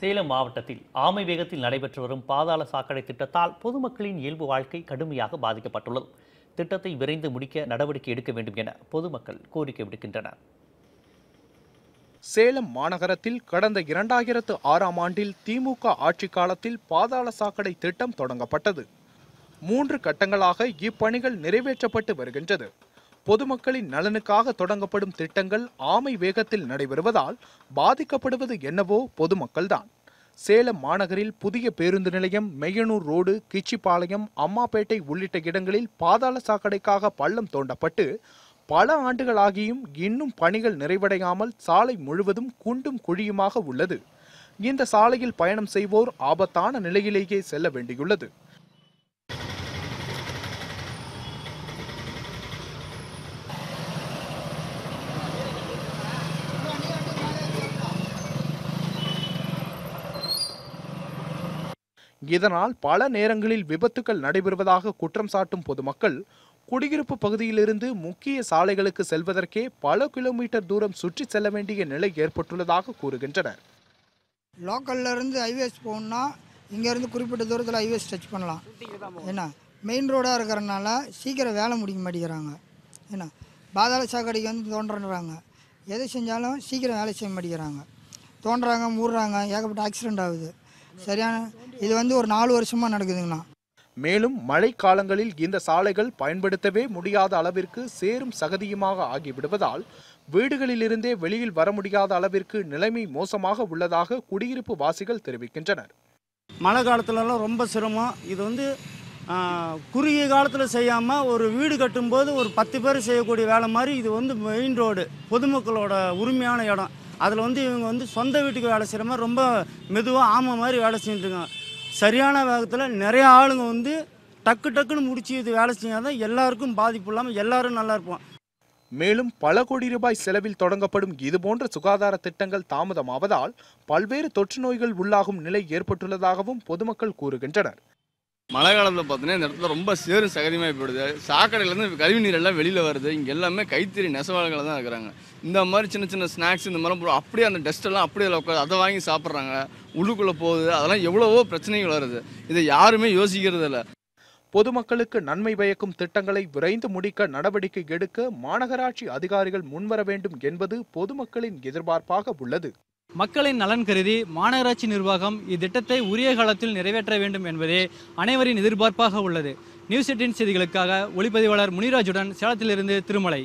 சேலம் மாவட்டத்தில் ஆமை வேகத்தில் நடைபெற்று வரும் பாதாள சாக்கடை திட்டத்தால் பொதுமக்களின் இயல்பு வாழ்க்கை கடுமையாக பாதிக்கப்பட்டுள்ளது திட்டத்தை விரைந்து முடிக்க நடவடிக்கை எடுக்க வேண்டும் என பொதுமக்கள் கோரிக்கை விடுக்கின்றனர் சேலம் மாநகரத்தில் கடந்த இரண்டாயிரத்து ஆறாம் ஆண்டில் திமுக ஆட்சி காலத்தில் பாதாள சாக்கடை திட்டம் தொடங்கப்பட்டது மூன்று கட்டங்களாக இப்பணிகள் நிறைவேற்றப்பட்டு வருகின்றது பொதுமக்களின் நலனுக்காக தொடங்கப்படும் திட்டங்கள் ஆமை வேகத்தில் நடைபெறுவதால் பாதிக்கப்படுவது என்னவோ பொதுமக்கள்தான் சேலம் மாநகரில் புதிய பேருந்து நிலையம் மெய்யனூர் ரோடு கிச்சிப்பாளையம் அம்மாப்பேட்டை உள்ளிட்ட இடங்களில் பாதாள சாக்கடைக்காக பள்ளம் தோண்டப்பட்டு பல ஆண்டுகளாகியும் இன்னும் பணிகள் நிறைவடையாமல் சாலை முழுவதும் குண்டும் குழியுமாக உள்ளது இந்த சாலையில் பயணம் செய்வோர் ஆபத்தான நிலையிலேயே செல்ல வேண்டியுள்ளது இதனால் பல நேரங்களில் விபத்துக்கள் நடைபெறுவதாக குற்றம் சாட்டும் பொதுமக்கள் குடியிருப்பு பகுதியிலிருந்து முக்கிய சாலைகளுக்கு செல்வதற்கே பல கிலோமீட்டர் தூரம் சுற்றி செல்ல வேண்டிய நிலை ஏற்பட்டுள்ளதாக கூறுகின்றனர் லோக்கல்ல இருந்து ஹைவேஸ் போகணும்னா இங்கேருந்து குறிப்பிட்ட தூரத்தில் ஹைவேஸ் டச் பண்ணலாம் ஏன்னா மெயின் ரோடாக இருக்கிறனால சீக்கிரம் வேலை முடிக்க மாட்டேங்கிறாங்க ஏன்னா பாதாள சாக்கடைக்கு வந்து தோன்றுறாங்க எதை செஞ்சாலும் சீக்கிரம் வேலை செய்ய மாட்டேங்கிறாங்க தோன்றாங்க மூடுறாங்க ஏகப்பட்ட ஆக்சிடெண்ட் ஆகுது சரியான இது வந்து ஒரு நாலு வருஷமாக நடக்குதுங்கண்ணா மேலும் மழை காலங்களில் இந்த சாலைகள் பயன்படுத்தவே முடியாத அளவிற்கு சேரும் சகதியுமாக ஆகிவிடுவதால் வீடுகளிலிருந்தே வெளியில் வர முடியாத அளவிற்கு நிலைமை மோசமாக உள்ளதாக குடியிருப்பு வாசிகள் தெரிவிக்கின்றனர் மழை காலத்திலலாம் ரொம்ப சிரமம் இது வந்து குறுகிய காலத்தில் செய்யாமல் ஒரு வீடு கட்டும்போது ஒரு பத்து பேர் செய்யக்கூடிய வேலை மாதிரி இது வந்து மெயின் ரோடு பொதுமக்களோட உரிமையான இடம் அதில் வந்து இவங்க வந்து சொந்த வீட்டுக்கு வேலை செய்கிற மாதிரி ரொம்ப மெதுவாக ஆமை மாதிரி வேலை செஞ்சுருக்காங்க சரியான வேகத்தில் நிறையா ஆளுங்க வந்து டக்கு டக்குன்னு முடிச்சு இது வேலை செஞ்சால் தான் எல்லாருக்கும் பாதிப்பு இல்லாமல் எல்லாரும் நல்லா இருப்போம் மேலும் பல கோடி ரூபாய் செலவில் தொடங்கப்படும் இதுபோன்ற சுகாதார திட்டங்கள் தாமதமாவதால் பல்வேறு தொற்று நோய்கள் உள்ளாகும் நிலை ஏற்பட்டுள்ளதாகவும் பொதுமக்கள் கூறுகின்றனர் மழை காலத்தில் பார்த்தீங்கன்னா இந்த இடத்துல ரொம்ப சேரும் சகதியமாக போயிடுது சாக்கடையிலேருந்து கழிவு நீர் எல்லாம் வெளியில் வருது இங்கே எல்லாமே கைத்தறி நெசவாளர்கள் தான் இருக்கிறாங்க இந்த மாதிரி சின்ன சின்ன ஸ்நாக்ஸ் இந்த மாதிரி அப்படியே அந்த டஸ்ட்டெல்லாம் அப்படியே உட்காந்து அதை வாங்கி சாப்பிட்றாங்க உள்ளுக்குள்ளே போகுது அதெல்லாம் எவ்வளவோ பிரச்சனைகள் வருது இதை யாருமே யோசிக்கிறது இல்லை பொதுமக்களுக்கு நன்மை பயக்கும் திட்டங்களை விரைந்து முடிக்க நடவடிக்கை எடுக்க மாநகராட்சி அதிகாரிகள் முன்வர வேண்டும் என்பது பொதுமக்களின் எதிர்பார்ப்பாக உள்ளது மக்களின் நலன் கருதி மாநகராட்சி நிர்வாகம் இத்திட்டத்தை உரிய காலத்தில் நிறைவேற்ற வேண்டும் என்பதே அனைவரின் எதிர்பார்ப்பாக உள்ளது நியூஸ் எட்டின் செய்திகளுக்காக ஒளிப்பதிவாளர் முனிராஜுடன் சேலத்திலிருந்து திருமலை